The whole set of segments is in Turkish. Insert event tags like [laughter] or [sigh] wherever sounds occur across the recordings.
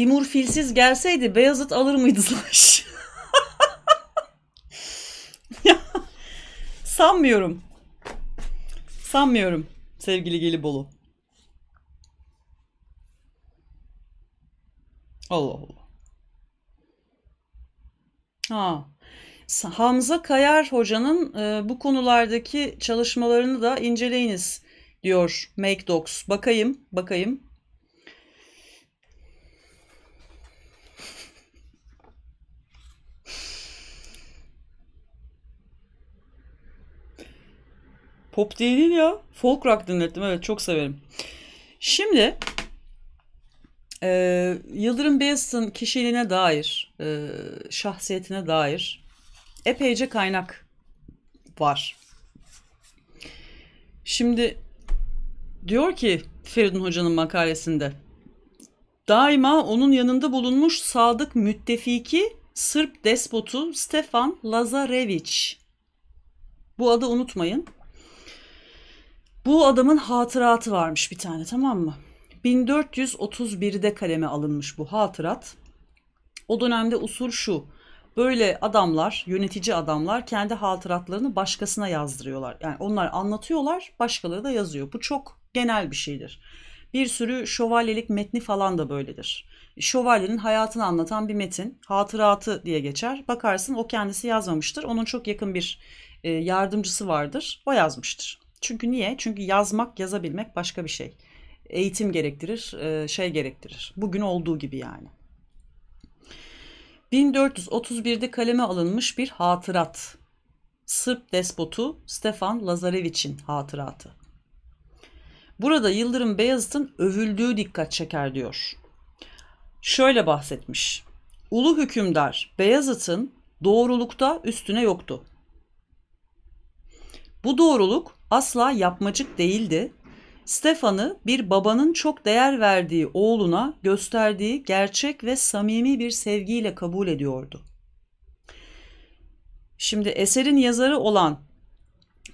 Timur filsiz gelseydi Beyazıt alır mıydı slash? sanmıyorum. Sanmıyorum sevgili Gelibolu. Allah Allah. Ha. Hamza Kayar hocanın e, bu konulardaki çalışmalarını da inceleyiniz diyor Make MakeDocs. Bakayım, bakayım. Pop diye değil ya. Folk rock dinlettim. Evet çok severim. Şimdi e, Yıldırım Beyazıt'ın kişiliğine dair, e, şahsiyetine dair epeyce kaynak var. Şimdi diyor ki Feridun Hoca'nın makalesinde daima onun yanında bulunmuş sadık müttefiki Sırp despotu Stefan Lazarevich. Bu adı unutmayın. Bu adamın hatıratı varmış bir tane tamam mı? 1431'de kaleme alınmış bu hatırat. O dönemde usul şu. Böyle adamlar, yönetici adamlar kendi hatıratlarını başkasına yazdırıyorlar. Yani onlar anlatıyorlar, başkaları da yazıyor. Bu çok genel bir şeydir. Bir sürü şövalyelik metni falan da böyledir. Şövalyenin hayatını anlatan bir metin, hatıratı diye geçer. Bakarsın o kendisi yazmamıştır. Onun çok yakın bir e, yardımcısı vardır. O yazmıştır. Çünkü niye? Çünkü yazmak, yazabilmek başka bir şey. Eğitim gerektirir, e, şey gerektirir. Bugün olduğu gibi yani. 1431'de kaleme alınmış bir hatırat. Sırp despotu Stefan Lazarevich'in hatıratı. Burada Yıldırım Beyazıt'ın övüldüğü dikkat çeker diyor. Şöyle bahsetmiş. Ulu hükümdar Beyazıt'ın doğrulukta üstüne yoktu. Bu doğruluk asla yapmacık değildi. Stefan'ı bir babanın çok değer verdiği oğluna gösterdiği gerçek ve samimi bir sevgiyle kabul ediyordu. Şimdi eserin yazarı olan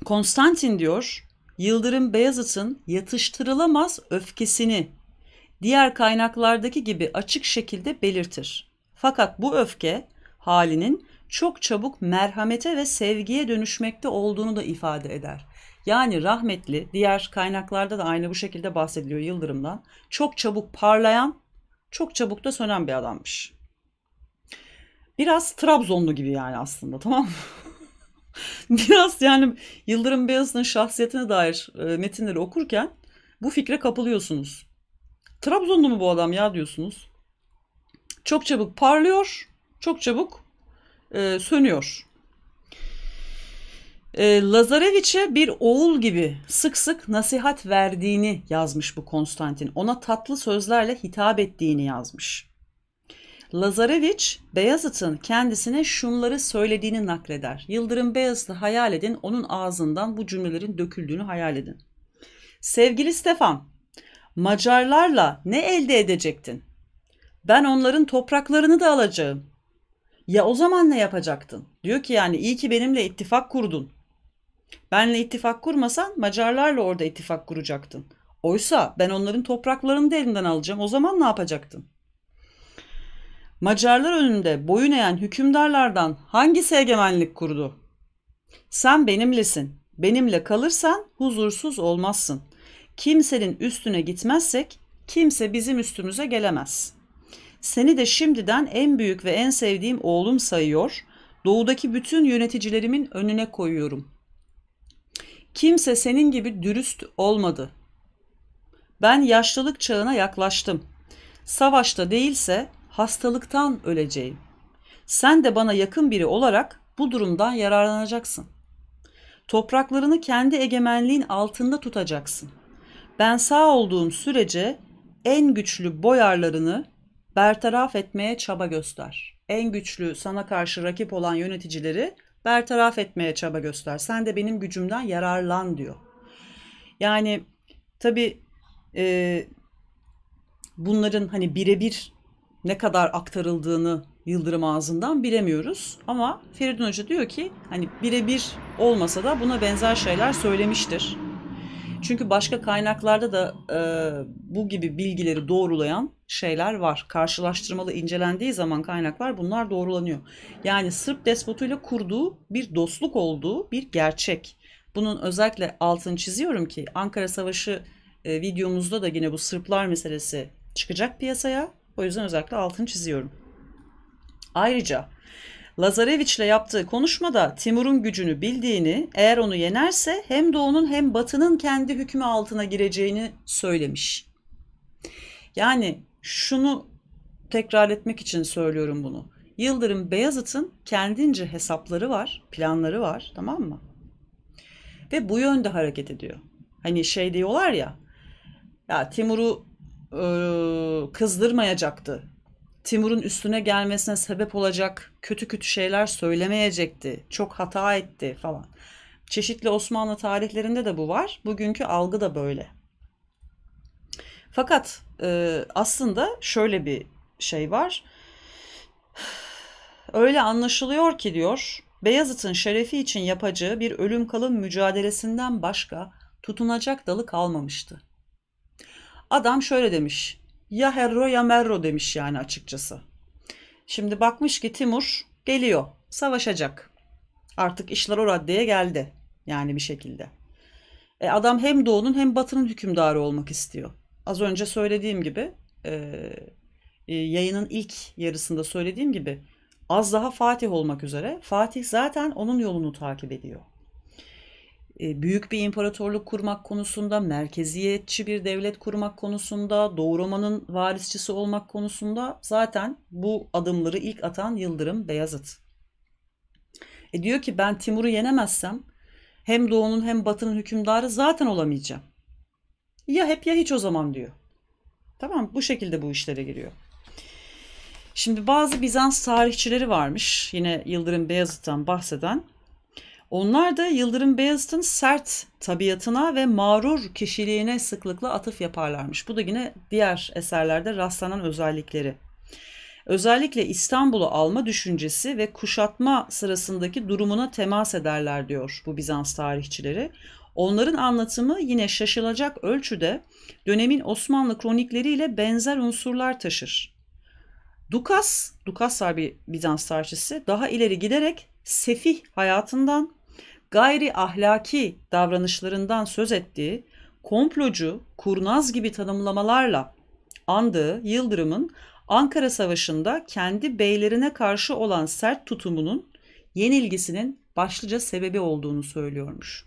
Konstantin diyor, Yıldırım Beyazıt'ın yatıştırılamaz öfkesini diğer kaynaklardaki gibi açık şekilde belirtir. Fakat bu öfke halinin çok çabuk merhamete ve sevgiye dönüşmekte olduğunu da ifade eder. Yani rahmetli diğer kaynaklarda da aynı bu şekilde bahsediliyor Yıldırım'dan. Çok çabuk parlayan, çok çabuk da sönen bir adammış. Biraz Trabzonlu gibi yani aslında tamam mı? [laughs] Biraz yani Yıldırım Beyazıt'ın şahsiyetine dair e, metinleri okurken bu fikre kapılıyorsunuz. Trabzonlu mu bu adam ya diyorsunuz. Çok çabuk parlıyor, çok çabuk e, sönüyor. E, ee, Lazareviç'e bir oğul gibi sık sık nasihat verdiğini yazmış bu Konstantin. Ona tatlı sözlerle hitap ettiğini yazmış. Lazareviç, Beyazıt'ın kendisine şunları söylediğini nakleder. Yıldırım Beyazıt'ı hayal edin, onun ağzından bu cümlelerin döküldüğünü hayal edin. Sevgili Stefan, Macarlarla ne elde edecektin? Ben onların topraklarını da alacağım. Ya o zaman ne yapacaktın? Diyor ki yani iyi ki benimle ittifak kurdun. Benle ittifak kurmasan Macarlarla orada ittifak kuracaktın. Oysa ben onların topraklarını da elinden alacağım. O zaman ne yapacaktın? Macarlar önünde boyun eğen hükümdarlardan hangisi egemenlik kurdu? Sen benimlesin. Benimle kalırsan huzursuz olmazsın. Kimsenin üstüne gitmezsek kimse bizim üstümüze gelemez. Seni de şimdiden en büyük ve en sevdiğim oğlum sayıyor. Doğudaki bütün yöneticilerimin önüne koyuyorum.'' Kimse senin gibi dürüst olmadı. Ben yaşlılık çağına yaklaştım. Savaşta değilse hastalıktan öleceğim. Sen de bana yakın biri olarak bu durumdan yararlanacaksın. Topraklarını kendi egemenliğin altında tutacaksın. Ben sağ olduğum sürece en güçlü boyarlarını bertaraf etmeye çaba göster. En güçlü sana karşı rakip olan yöneticileri bertaraf etmeye çaba göster. Sen de benim gücümden yararlan diyor. Yani tabi e, bunların hani birebir ne kadar aktarıldığını Yıldırım ağzından bilemiyoruz. Ama Feridun Hoca diyor ki hani birebir olmasa da buna benzer şeyler söylemiştir. Çünkü başka kaynaklarda da e, bu gibi bilgileri doğrulayan şeyler var. Karşılaştırmalı incelendiği zaman kaynaklar bunlar doğrulanıyor. Yani Sırp despotuyla kurduğu bir dostluk olduğu bir gerçek. Bunun özellikle altını çiziyorum ki Ankara Savaşı e, videomuzda da yine bu Sırplar meselesi çıkacak piyasaya. O yüzden özellikle altını çiziyorum. Ayrıca Lazareviç'le yaptığı konuşmada Timur'un gücünü bildiğini, eğer onu yenerse hem doğunun hem batının kendi hükmü altına gireceğini söylemiş. Yani şunu tekrar etmek için söylüyorum bunu. Yıldırım Beyazıt'ın kendince hesapları var, planları var, tamam mı? Ve bu yönde hareket ediyor. Hani şey diyorlar ya, ya Timur'u e, kızdırmayacaktı Timur'un üstüne gelmesine sebep olacak kötü kötü şeyler söylemeyecekti. Çok hata etti falan. Çeşitli Osmanlı tarihlerinde de bu var. Bugünkü algı da böyle. Fakat e, aslında şöyle bir şey var. Öyle anlaşılıyor ki diyor, Beyazıt'ın şerefi için yapacağı bir ölüm kalım mücadelesinden başka tutunacak dalı kalmamıştı. Adam şöyle demiş ya herro ya merro demiş yani açıkçası. Şimdi bakmış ki Timur geliyor savaşacak. Artık işler o raddeye geldi yani bir şekilde. E adam hem doğunun hem batının hükümdarı olmak istiyor. Az önce söylediğim gibi e, e yayının ilk yarısında söylediğim gibi az daha Fatih olmak üzere Fatih zaten onun yolunu takip ediyor büyük bir imparatorluk kurmak konusunda, merkeziyetçi bir devlet kurmak konusunda, Doğu Roma'nın varisçisi olmak konusunda zaten bu adımları ilk atan Yıldırım Beyazıt. E diyor ki ben Timur'u yenemezsem hem Doğu'nun hem Batı'nın hükümdarı zaten olamayacağım. Ya hep ya hiç o zaman diyor. Tamam bu şekilde bu işlere giriyor. Şimdi bazı Bizans tarihçileri varmış yine Yıldırım Beyazıt'tan bahseden. Onlar da Yıldırım Beyazıt'ın sert tabiatına ve mağrur kişiliğine sıklıkla atıf yaparlarmış. Bu da yine diğer eserlerde rastlanan özellikleri. Özellikle İstanbul'u alma düşüncesi ve kuşatma sırasındaki durumuna temas ederler diyor bu Bizans tarihçileri. Onların anlatımı yine şaşılacak ölçüde dönemin Osmanlı kronikleriyle benzer unsurlar taşır. Dukas, Dukaslar bir Bizans tarihçisi daha ileri giderek sefih hayatından gayri ahlaki davranışlarından söz ettiği komplocu, kurnaz gibi tanımlamalarla andığı Yıldırım'ın Ankara Savaşı'nda kendi beylerine karşı olan sert tutumunun yenilgisinin başlıca sebebi olduğunu söylüyormuş.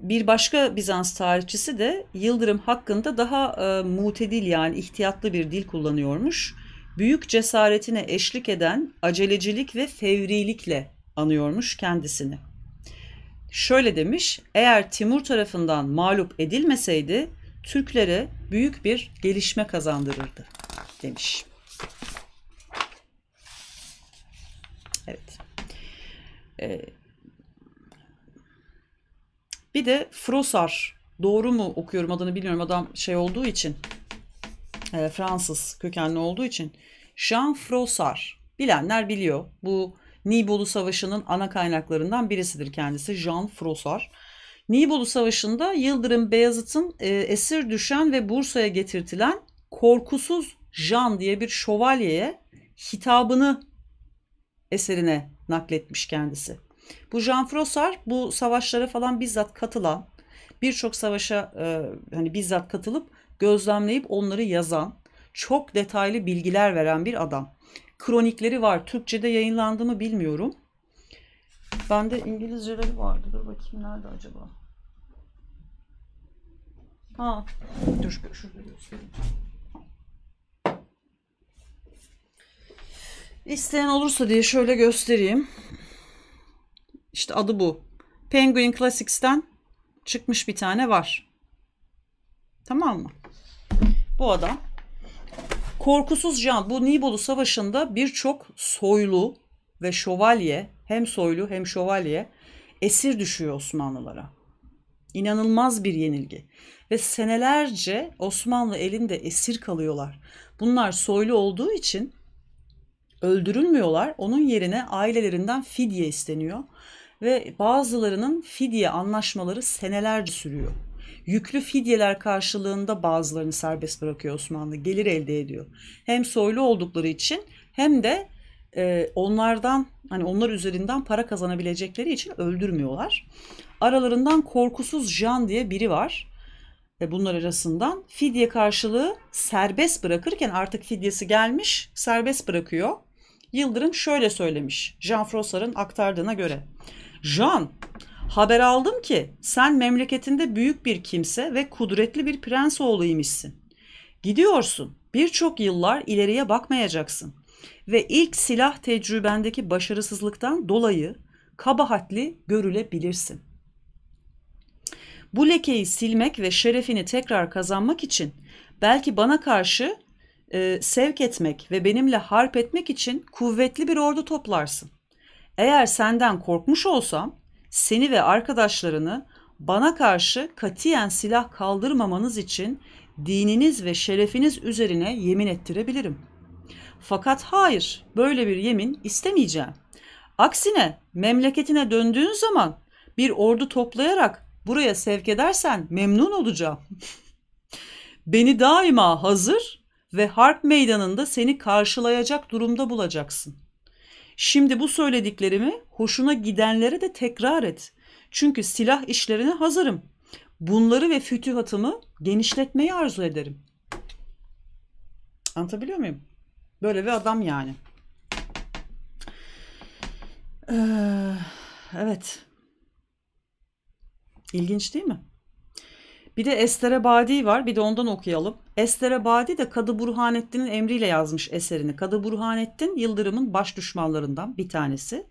Bir başka Bizans tarihçisi de Yıldırım hakkında daha e, mutedil yani ihtiyatlı bir dil kullanıyormuş. Büyük cesaretine eşlik eden acelecilik ve fevrilikle anıyormuş kendisini. Şöyle demiş, eğer Timur tarafından mağlup edilmeseydi Türklere büyük bir gelişme kazandırırdı demiş. Evet. Ee, bir de Frosar, doğru mu okuyorum adını bilmiyorum adam şey olduğu için, e, Fransız kökenli olduğu için. Jean Frosar, bilenler biliyor bu Nibolu Savaşı'nın ana kaynaklarından birisidir kendisi Jean Frossard. Nibolu Savaşı'nda Yıldırım Beyazıt'ın e, esir düşen ve Bursa'ya getirtilen korkusuz Jean diye bir şövalyeye hitabını eserine nakletmiş kendisi. Bu Jean Frossard bu savaşlara falan bizzat katılan, birçok savaşa e, hani bizzat katılıp gözlemleyip onları yazan, çok detaylı bilgiler veren bir adam kronikleri var. Türkçe'de yayınlandı mı bilmiyorum. Bende İngilizceleri vardı. Dur bakayım nerede acaba? Ha. Dur şurada göstereyim. İsteyen olursa diye şöyle göstereyim. İşte adı bu. Penguin Classics'ten çıkmış bir tane var. Tamam mı? Bu adam Korkusuz Can bu Nibolu Savaşı'nda birçok soylu ve şövalye hem soylu hem şövalye esir düşüyor Osmanlılara. İnanılmaz bir yenilgi ve senelerce Osmanlı elinde esir kalıyorlar. Bunlar soylu olduğu için öldürülmüyorlar. Onun yerine ailelerinden fidye isteniyor ve bazılarının fidye anlaşmaları senelerce sürüyor. Yüklü fidyeler karşılığında bazılarını serbest bırakıyor Osmanlı. Gelir elde ediyor. Hem soylu oldukları için hem de e, onlardan hani onlar üzerinden para kazanabilecekleri için öldürmüyorlar. Aralarından korkusuz Jan diye biri var. ve bunlar arasından fidye karşılığı serbest bırakırken artık fidyesi gelmiş serbest bırakıyor. Yıldırım şöyle söylemiş Jean Frosar'ın aktardığına göre. Jean Haber aldım ki sen memleketinde büyük bir kimse ve kudretli bir prens oğluymişsin. Gidiyorsun. Birçok yıllar ileriye bakmayacaksın. Ve ilk silah tecrübendeki başarısızlıktan dolayı kabahatli görülebilirsin. Bu lekeyi silmek ve şerefini tekrar kazanmak için belki bana karşı e, sevk etmek ve benimle harp etmek için kuvvetli bir ordu toplarsın. Eğer senden korkmuş olsam seni ve arkadaşlarını bana karşı katiyen silah kaldırmamanız için dininiz ve şerefiniz üzerine yemin ettirebilirim. Fakat hayır, böyle bir yemin istemeyeceğim. Aksine memleketine döndüğün zaman bir ordu toplayarak buraya sevk edersen memnun olacağım. [laughs] Beni daima hazır ve harp meydanında seni karşılayacak durumda bulacaksın. Şimdi bu söylediklerimi hoşuna gidenlere de tekrar et. Çünkü silah işlerine hazırım. Bunları ve fütühatımı genişletmeyi arzu ederim. Anlatabiliyor muyum? Böyle bir adam yani. Ee, evet. İlginç değil mi? Bir de Estere Badi var. Bir de ondan okuyalım. Estere Badi de Kadı Burhanettin'in emriyle yazmış eserini. Kadı Burhanettin Yıldırım'ın baş düşmanlarından bir tanesi.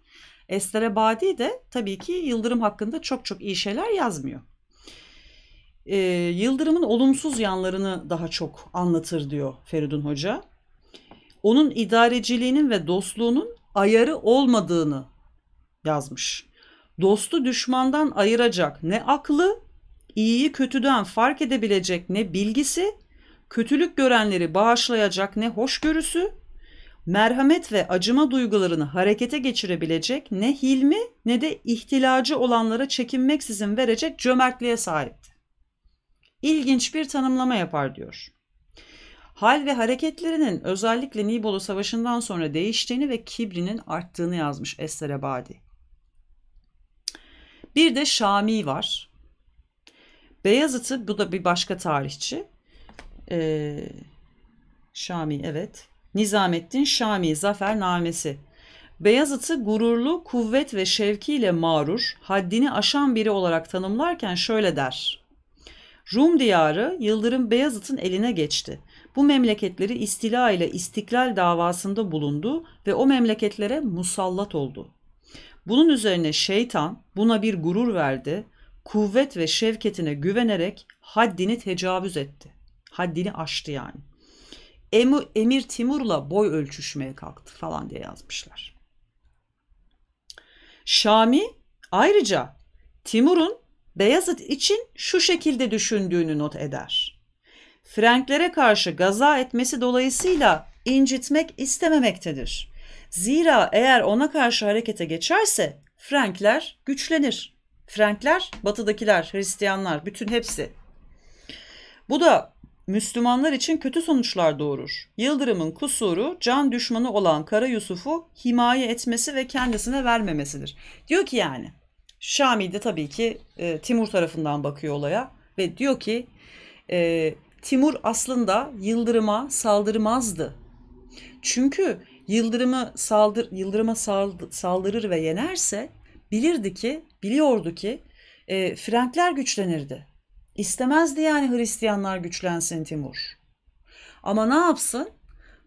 Estere Badi de tabii ki Yıldırım hakkında çok çok iyi şeyler yazmıyor. Ee, Yıldırım'ın olumsuz yanlarını daha çok anlatır diyor Feridun Hoca. Onun idareciliğinin ve dostluğunun ayarı olmadığını yazmış. Dostu düşmandan ayıracak ne aklı iyiyi kötüden fark edebilecek ne bilgisi, kötülük görenleri bağışlayacak ne hoşgörüsü, merhamet ve acıma duygularını harekete geçirebilecek ne hilmi ne de ihtilacı olanlara çekinmeksizin verecek cömertliğe sahipti. İlginç bir tanımlama yapar diyor. Hal ve hareketlerinin özellikle Nibolu Savaşı'ndan sonra değiştiğini ve kibrinin arttığını yazmış Esterebadi. Bir de Şami var. Beyazıt'ı bu da bir başka tarihçi. Ee, Şami evet. Nizamettin Şami Zafer Zafernamesi. Beyazıt'ı gururlu, kuvvet ve şevkiyle mağrur, haddini aşan biri olarak tanımlarken şöyle der. Rum diyarı Yıldırım Beyazıt'ın eline geçti. Bu memleketleri istila ile istiklal davasında bulundu ve o memleketlere musallat oldu. Bunun üzerine şeytan buna bir gurur verdi kuvvet ve şevketine güvenerek haddini tecavüz etti. Haddini aştı yani. Emir, Emir Timur'la boy ölçüşmeye kalktı falan diye yazmışlar. Şami ayrıca Timur'un Beyazıt için şu şekilde düşündüğünü not eder. Franklere karşı gaza etmesi dolayısıyla incitmek istememektedir. Zira eğer ona karşı harekete geçerse Frankler güçlenir. Frankler, batıdakiler, Hristiyanlar, bütün hepsi. Bu da Müslümanlar için kötü sonuçlar doğurur. Yıldırım'ın kusuru can düşmanı olan Kara Yusuf'u himaye etmesi ve kendisine vermemesidir. Diyor ki yani Şami de tabii ki e, Timur tarafından bakıyor olaya ve diyor ki e, Timur aslında Yıldırım'a saldırmazdı. Çünkü Yıldırım'ı saldır Yıldırım'a saldırır ve yenerse bilirdi ki, biliyordu ki e, Frankler güçlenirdi. İstemezdi yani Hristiyanlar güçlensin Timur. Ama ne yapsın?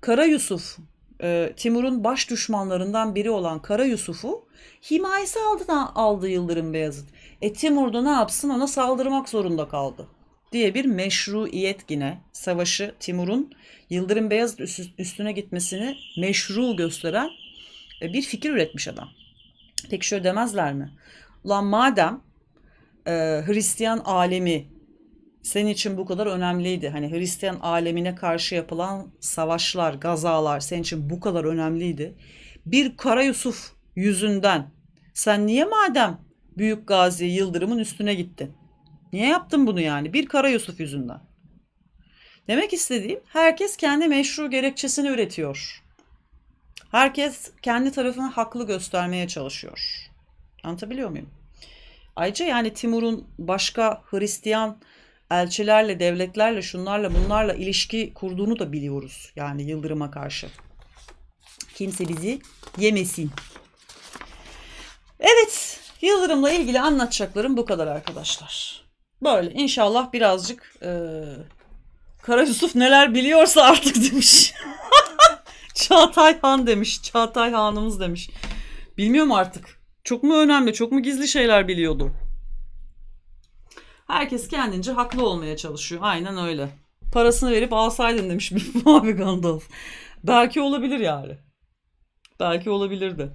Kara Yusuf, e, Timur'un baş düşmanlarından biri olan Kara Yusuf'u himayesi altına aldı Yıldırım Beyazıt. E Timur da ne yapsın ona saldırmak zorunda kaldı diye bir meşruiyet yine savaşı Timur'un Yıldırım Beyazıt üstüne gitmesini meşru gösteren e, bir fikir üretmiş adam. Peki şöyle demezler mi? Ulan madem e, Hristiyan alemi senin için bu kadar önemliydi. Hani Hristiyan alemine karşı yapılan savaşlar, gazalar senin için bu kadar önemliydi. Bir Kara Yusuf yüzünden sen niye madem Büyük Gazi Yıldırım'ın üstüne gittin? Niye yaptın bunu yani? Bir Kara Yusuf yüzünden. Demek istediğim herkes kendi meşru gerekçesini üretiyor. Herkes kendi tarafını haklı göstermeye çalışıyor. Anlatabiliyor muyum? Ayrıca yani Timur'un başka Hristiyan elçilerle, devletlerle, şunlarla, bunlarla ilişki kurduğunu da biliyoruz. Yani Yıldırım'a karşı. Kimse bizi yemesin. Evet, Yıldırım'la ilgili anlatacaklarım bu kadar arkadaşlar. Böyle inşallah birazcık e, Kara Yusuf neler biliyorsa artık demiş. [laughs] Çağatay Han demiş. Çağatay Hanımız demiş. Bilmiyorum artık. Çok mu önemli? Çok mu gizli şeyler biliyordu? Herkes kendince haklı olmaya çalışıyor. Aynen öyle. Parasını verip alsaydın demiş abi [laughs] Gandalf. Belki olabilir yani. Belki olabilirdi.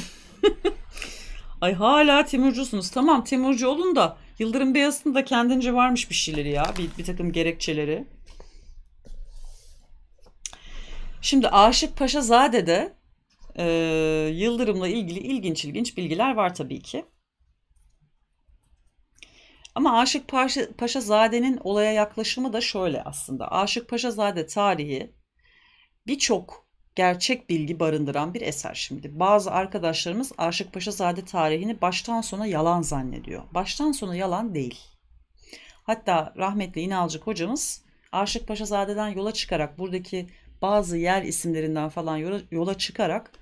[laughs] Ay hala Timurcusunuz. Tamam Timurcu olun da Yıldırım Beyaz'ın da kendince varmış bir şeyleri ya. Bir, bir takım gerekçeleri. Şimdi Aşık Paşa Zade'de e, Yıldırım'la ilgili ilginç ilginç bilgiler var tabii ki. Ama Aşık Paşa, Zade'nin olaya yaklaşımı da şöyle aslında. Aşık Paşa Zade tarihi birçok gerçek bilgi barındıran bir eser şimdi. Bazı arkadaşlarımız Aşık Paşa Zade tarihini baştan sona yalan zannediyor. Baştan sona yalan değil. Hatta rahmetli İnalcık hocamız Aşık Paşa Zade'den yola çıkarak buradaki bazı yer isimlerinden falan yola, yola çıkarak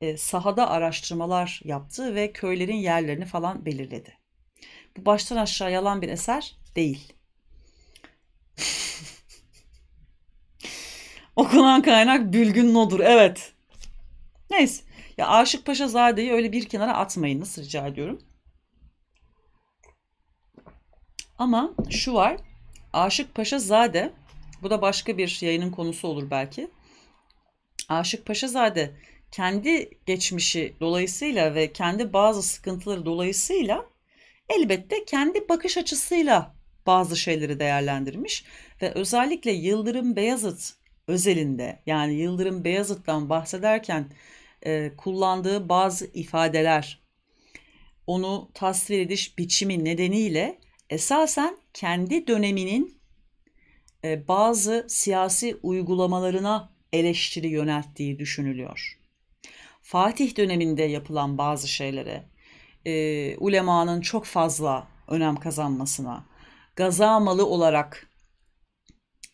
e, sahada araştırmalar yaptı ve köylerin yerlerini falan belirledi. Bu baştan aşağı yalan bir eser değil. [laughs] Okunan kaynak Bülgün Nodur. Evet. Neyse. Ya Aşık Paşa Zade'yi öyle bir kenara atmayın. Nasıl rica ediyorum. Ama şu var. Aşık Paşa Zade bu da başka bir yayının konusu olur belki. Aşık Paşazade kendi geçmişi dolayısıyla ve kendi bazı sıkıntıları dolayısıyla elbette kendi bakış açısıyla bazı şeyleri değerlendirmiş ve özellikle Yıldırım Beyazıt özelinde yani Yıldırım Beyazıt'tan bahsederken e, kullandığı bazı ifadeler onu tasvir ediş biçimi nedeniyle esasen kendi döneminin e, bazı siyasi uygulamalarına eleştiri yönelttiği düşünülüyor. Fatih döneminde yapılan bazı şeylere, e, ulemanın çok fazla önem kazanmasına, gaza malı olarak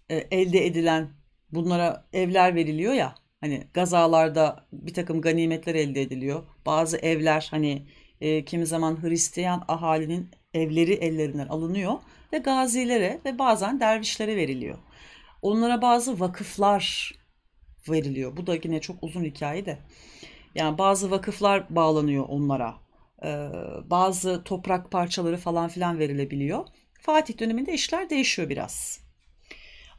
e, elde edilen bunlara evler veriliyor ya, hani gazalarda bir takım ganimetler elde ediliyor. Bazı evler hani e, kimi zaman Hristiyan ahalinin evleri ellerinden alınıyor genellikle gazilere ve bazen dervişlere veriliyor. Onlara bazı vakıflar veriliyor. Bu da yine çok uzun hikaye de. Yani bazı vakıflar bağlanıyor onlara. Ee, bazı toprak parçaları falan filan verilebiliyor. Fatih döneminde işler değişiyor biraz.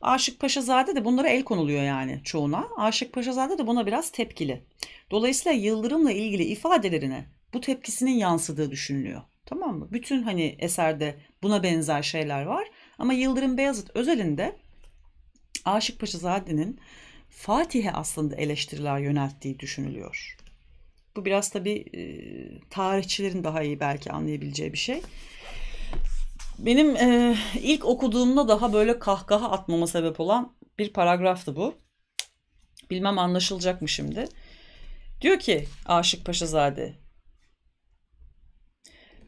Aşık Paşazade de bunlara el konuluyor yani çoğuna. Aşık Paşazade de buna biraz tepkili. Dolayısıyla Yıldırım'la ilgili ifadelerine bu tepkisinin yansıdığı düşünülüyor. Tamam mı? Bütün hani eserde buna benzer şeyler var. Ama Yıldırım Beyazıt özelinde Aşık Paşa Zade'nin Fatih'e aslında eleştiriler yönelttiği düşünülüyor. Bu biraz tabi e, tarihçilerin daha iyi belki anlayabileceği bir şey. Benim e, ilk okuduğumda daha böyle kahkaha atmama sebep olan bir paragraftı bu. Bilmem anlaşılacak mı şimdi. Diyor ki Aşık Paşazade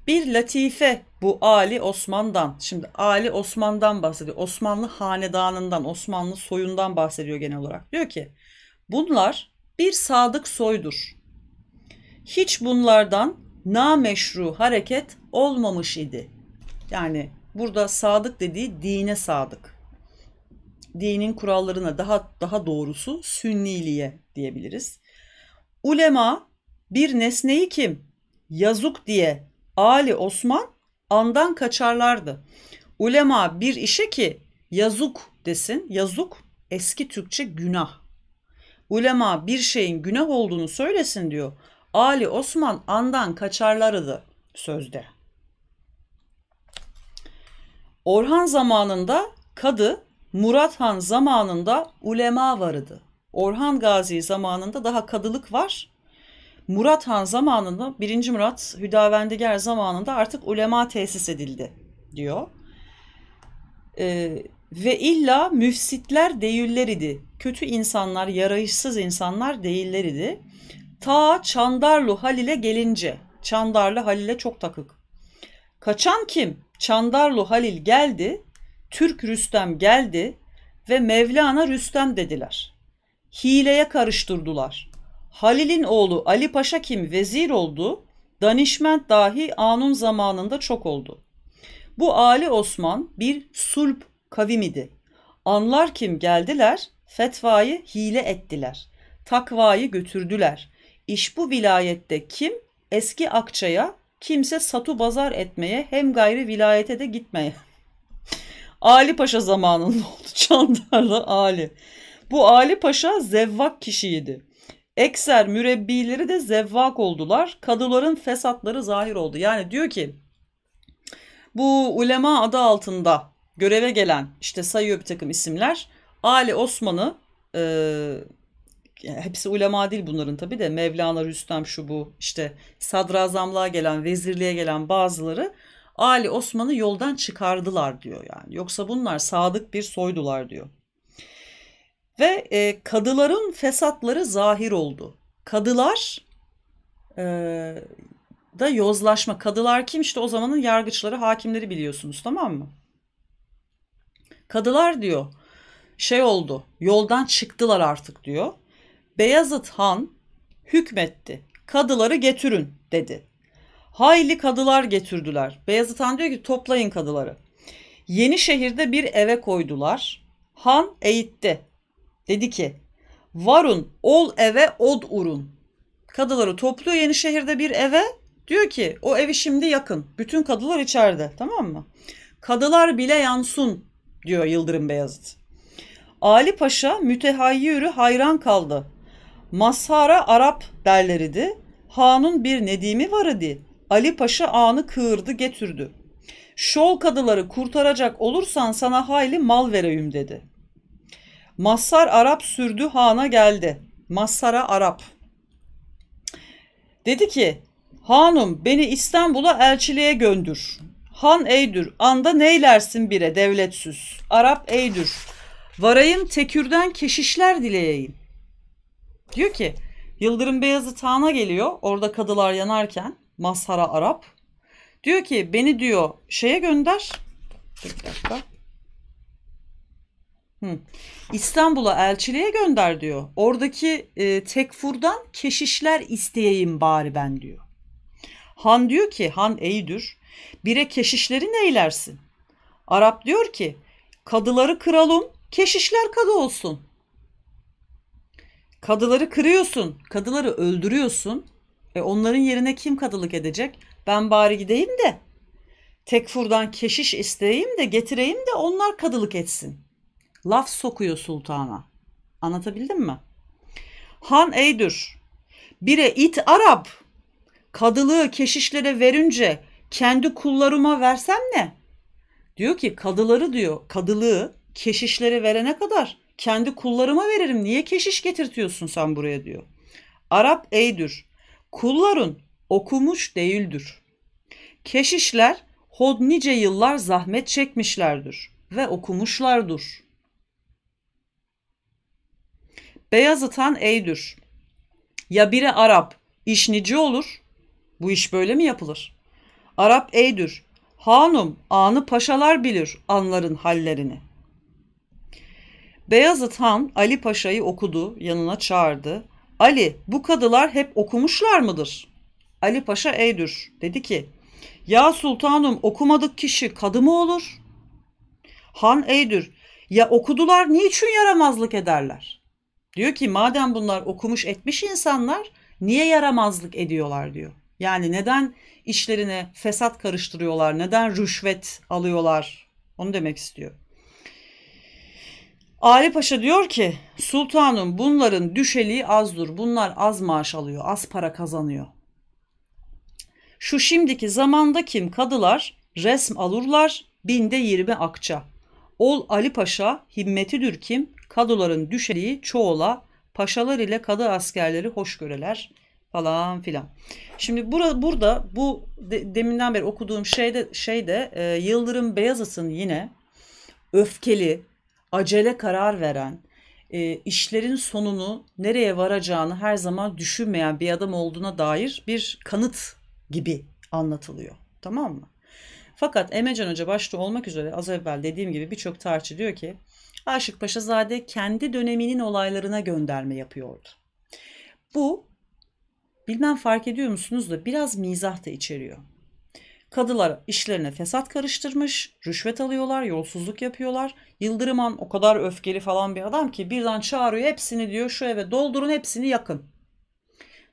bir latife bu Ali Osman'dan. Şimdi Ali Osman'dan bahsediyor. Osmanlı hanedanından, Osmanlı soyundan bahsediyor genel olarak. Diyor ki bunlar bir sadık soydur. Hiç bunlardan nameşru hareket olmamış idi. Yani burada sadık dediği dine sadık. Dinin kurallarına daha daha doğrusu sünniliğe diyebiliriz. Ulema bir nesneyi kim? Yazuk diye Ali Osman andan kaçarlardı. Ulema bir işe ki yazuk desin. Yazuk eski Türkçe günah. Ulema bir şeyin günah olduğunu söylesin diyor. Ali Osman andan kaçarlardı sözde. Orhan zamanında kadı, Murat Han zamanında ulema varıdı. Orhan Gazi zamanında daha kadılık var. Murat Han zamanında 1. Murat Hüdavendigar zamanında artık ulema tesis edildi diyor. Ee, ve illa müfsitler değiller idi. Kötü insanlar, yarayışsız insanlar değiller idi. Ta Çandarlı Halil'e gelince, Çandarlı Halil'e çok takık. Kaçan kim? Çandarlı Halil geldi, Türk Rüstem geldi ve Mevlana Rüstem dediler. Hileye karıştırdılar. Halil'in oğlu Ali Paşa kim vezir oldu, danişment dahi Anun zamanında çok oldu. Bu Ali Osman bir sulp kavimidi. Anlar kim geldiler, fetvayı hile ettiler. Takvayı götürdüler. İş bu vilayette kim? Eski Akça'ya kimse satu bazar etmeye hem gayri vilayete de gitmeye. [laughs] Ali Paşa zamanında oldu [laughs] Çandarlı Ali. Bu Ali Paşa zevvak kişiydi. Ekser mürebbileri de zevvak oldular. Kadıların fesatları zahir oldu. Yani diyor ki bu ulema adı altında göreve gelen işte sayıyor bir takım isimler. Ali Osman'ı e, hepsi ulema değil bunların tabi de Mevlana Rüstem şu bu işte sadrazamlığa gelen vezirliğe gelen bazıları Ali Osman'ı yoldan çıkardılar diyor yani. Yoksa bunlar sadık bir soydular diyor. Ve e, kadıların fesatları zahir oldu. Kadılar e, da yozlaşma. Kadılar kim? İşte o zamanın yargıçları, hakimleri biliyorsunuz tamam mı? Kadılar diyor şey oldu yoldan çıktılar artık diyor. Beyazıt Han hükmetti. Kadıları getirin dedi. Hayli kadılar getirdiler. Beyazıt Han diyor ki toplayın kadıları. Yeni şehirde bir eve koydular. Han eğitti. Dedi ki varun ol eve od urun. Kadıları topluyor Yenişehir'de bir eve. Diyor ki o evi şimdi yakın. Bütün kadılar içeride tamam mı? Kadılar bile yansun diyor Yıldırım Beyazıt. Ali Paşa mütehayyürü hayran kaldı. Mashara Arap derleridi. Hanun bir nedimi var idi. Ali Paşa anı kığırdı getürdü. Şol kadıları kurtaracak olursan sana hayli mal vereyim dedi.'' Massar Arap sürdü Han'a geldi. Massara Arap. Dedi ki Hanım beni İstanbul'a elçiliğe göndür. Han eydür anda neylersin bire devletsüz. Arap eydür. Varayım tekürden keşişler dileyeyim. Diyor ki Yıldırım Beyazıt Han'a geliyor. Orada kadılar yanarken Masara Arap. Diyor ki beni diyor şeye gönder. Bir dakika. İstanbul'a elçiliğe gönder diyor. Oradaki e, tekfurdan keşişler isteyeyim bari ben diyor. Han diyor ki Han Eydür bire keşişleri neylersin? Arap diyor ki kadıları kıralım keşişler kadı olsun. Kadıları kırıyorsun kadıları öldürüyorsun. E onların yerine kim kadılık edecek? Ben bari gideyim de tekfurdan keşiş isteyeyim de getireyim de onlar kadılık etsin.'' Laf sokuyor sultana. Anlatabildim mi? Han Eydür. Bire it Arap. Kadılığı keşişlere verince kendi kullarıma versem ne? Diyor ki kadıları diyor kadılığı keşişlere verene kadar kendi kullarıma veririm. Niye keşiş getirtiyorsun sen buraya diyor. Arap eydür. Kulların okumuş değildir. Keşişler hod nice yıllar zahmet çekmişlerdir ve okumuşlardır. Beyazıtan Eydür. Ya biri Arap, işnici olur. Bu iş böyle mi yapılır? Arap Eydür. Hanum, anı paşalar bilir anların hallerini. Beyazıt Han Ali Paşa'yı okudu, yanına çağırdı. Ali, bu kadılar hep okumuşlar mıdır? Ali Paşa Eydür dedi ki, Ya sultanım okumadık kişi kadı mı olur? Han Eydür, ya okudular niçin yaramazlık ederler? Diyor ki madem bunlar okumuş etmiş insanlar niye yaramazlık ediyorlar diyor. Yani neden işlerine fesat karıştırıyorlar, neden rüşvet alıyorlar onu demek istiyor. Ali Paşa diyor ki sultanım bunların düşeliği azdır. Bunlar az maaş alıyor, az para kazanıyor. Şu şimdiki zamanda kim kadılar resm alurlar binde yirmi akça. Ol Ali Paşa himmetidür kim Kadıların düşeliği çoğula, paşalar ile kadı askerleri hoş göreler falan filan. Şimdi bura, burada bu de, deminden beri okuduğum şeyde şeyde e, Yıldırım Beyazıt'ın yine öfkeli, acele karar veren, e, işlerin sonunu nereye varacağını her zaman düşünmeyen bir adam olduğuna dair bir kanıt gibi anlatılıyor. Tamam mı? Fakat Emecan Hoca başta olmak üzere az evvel dediğim gibi birçok tarçı diyor ki Aşık Paşazade kendi döneminin olaylarına gönderme yapıyordu. Bu bilmem fark ediyor musunuz da biraz mizah da içeriyor. Kadılar işlerine fesat karıştırmış, rüşvet alıyorlar, yolsuzluk yapıyorlar. Yıldırıman o kadar öfkeli falan bir adam ki birden çağırıyor hepsini diyor şu eve doldurun hepsini yakın.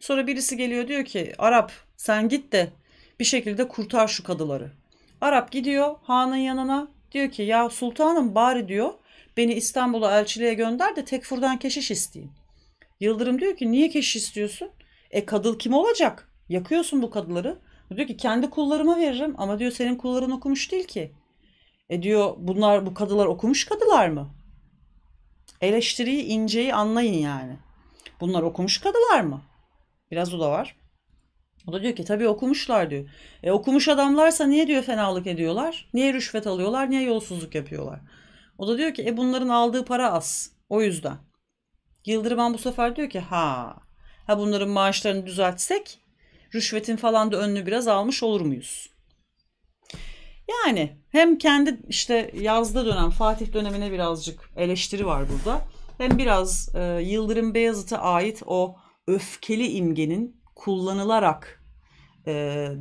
Sonra birisi geliyor diyor ki Arap sen git de bir şekilde kurtar şu kadıları. Arap gidiyor hanın yanına diyor ki ya sultanım bari diyor Beni İstanbul'a elçiliğe gönder de Tekfur'dan keşiş isteyeyim. Yıldırım diyor ki niye keşiş istiyorsun? E kadıl kim olacak? Yakıyorsun bu kadıları. Diyor ki kendi kullarıma veririm ama diyor senin kulların okumuş değil ki. E diyor bunlar bu kadılar okumuş kadılar mı? Eleştiriyi inceyi anlayın yani. Bunlar okumuş kadılar mı? Biraz o da var. O da diyor ki tabii okumuşlar diyor. E okumuş adamlarsa niye diyor fenalık ediyorlar? Niye rüşvet alıyorlar? Niye yolsuzluk yapıyorlar? O da diyor ki e bunların aldığı para az. O yüzden. Yıldırım bu sefer diyor ki ha ha bunların maaşlarını düzeltsek rüşvetin falan da önünü biraz almış olur muyuz? Yani hem kendi işte yazda dönem Fatih dönemine birazcık eleştiri var burada. Hem biraz e, Yıldırım Beyazıt'a ait o öfkeli imgenin kullanılarak e,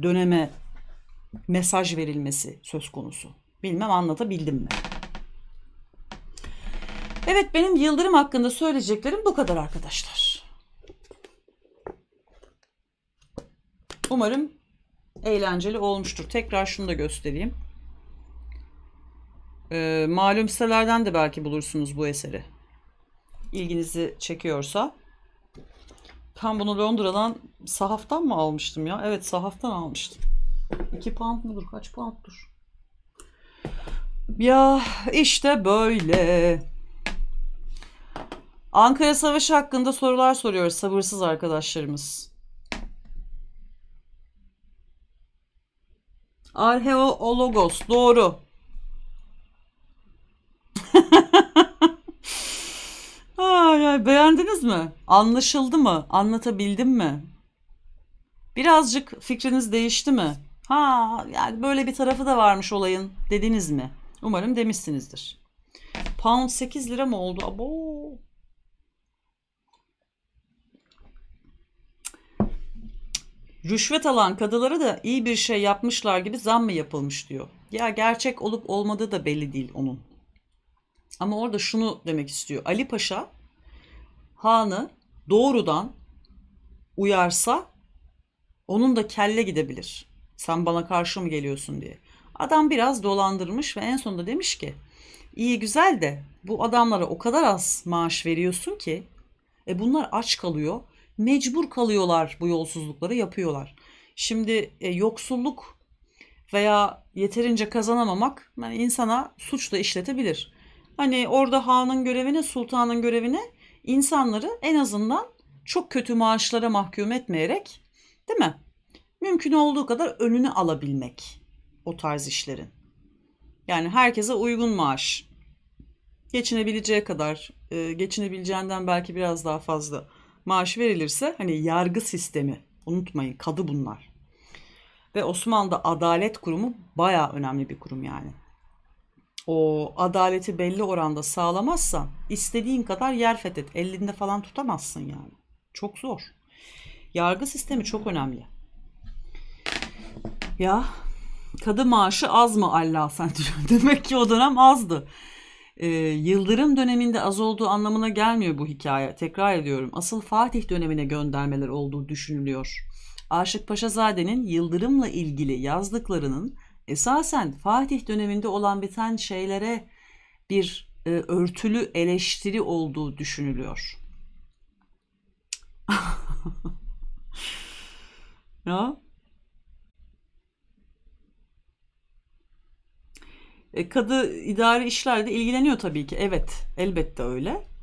döneme mesaj verilmesi söz konusu. Bilmem anlatabildim mi? Evet benim Yıldırım hakkında söyleyeceklerim bu kadar arkadaşlar. Umarım eğlenceli olmuştur. Tekrar şunu da göstereyim. E, malum sitelerden de belki bulursunuz bu eseri. İlginizi çekiyorsa. Ben bunu Londra'dan sahaftan mı almıştım ya? Evet sahaftan almıştım. 2 pound mudur? Kaç pounddur? Ya işte böyle. Ankara Savaşı hakkında sorular soruyoruz sabırsız arkadaşlarımız. Arheologos doğru. [laughs] ay, ay, beğendiniz mi? Anlaşıldı mı? Anlatabildim mi? Birazcık fikriniz değişti mi? Ha yani böyle bir tarafı da varmış olayın dediniz mi? Umarım demişsinizdir. Pound 8 lira mı oldu? Abo Rüşvet alan kadılara da iyi bir şey yapmışlar gibi zam mı yapılmış diyor. Ya gerçek olup olmadığı da belli değil onun. Ama orada şunu demek istiyor. Ali Paşa Han'ı doğrudan uyarsa onun da kelle gidebilir. Sen bana karşı mı geliyorsun diye. Adam biraz dolandırmış ve en sonunda demiş ki iyi güzel de bu adamlara o kadar az maaş veriyorsun ki e bunlar aç kalıyor mecbur kalıyorlar bu yolsuzlukları yapıyorlar. Şimdi e, yoksulluk veya yeterince kazanamamak yani insana suç da işletebilir. Hani orada hanın görevine, sultanın görevine insanları en azından çok kötü maaşlara mahkum etmeyerek değil mi? Mümkün olduğu kadar önünü alabilmek o tarz işlerin. Yani herkese uygun maaş. Geçinebileceği kadar, e, geçinebileceğinden belki biraz daha fazla maaş verilirse hani yargı sistemi unutmayın kadı bunlar. Ve Osmanlı'da adalet kurumu baya önemli bir kurum yani. O adaleti belli oranda sağlamazsan istediğin kadar yer fethet. Elinde falan tutamazsın yani. Çok zor. Yargı sistemi çok önemli. Ya kadı maaşı az mı Allah sen diyor. [laughs] Demek ki o dönem azdı e, Yıldırım döneminde az olduğu anlamına gelmiyor bu hikaye. Tekrar ediyorum. Asıl Fatih dönemine göndermeler olduğu düşünülüyor. Aşık Paşazade'nin Yıldırım'la ilgili yazdıklarının esasen Fatih döneminde olan biten şeylere bir e, örtülü eleştiri olduğu düşünülüyor. [laughs] ya E, kadı idari işlerde ilgileniyor tabii ki. Evet, elbette öyle.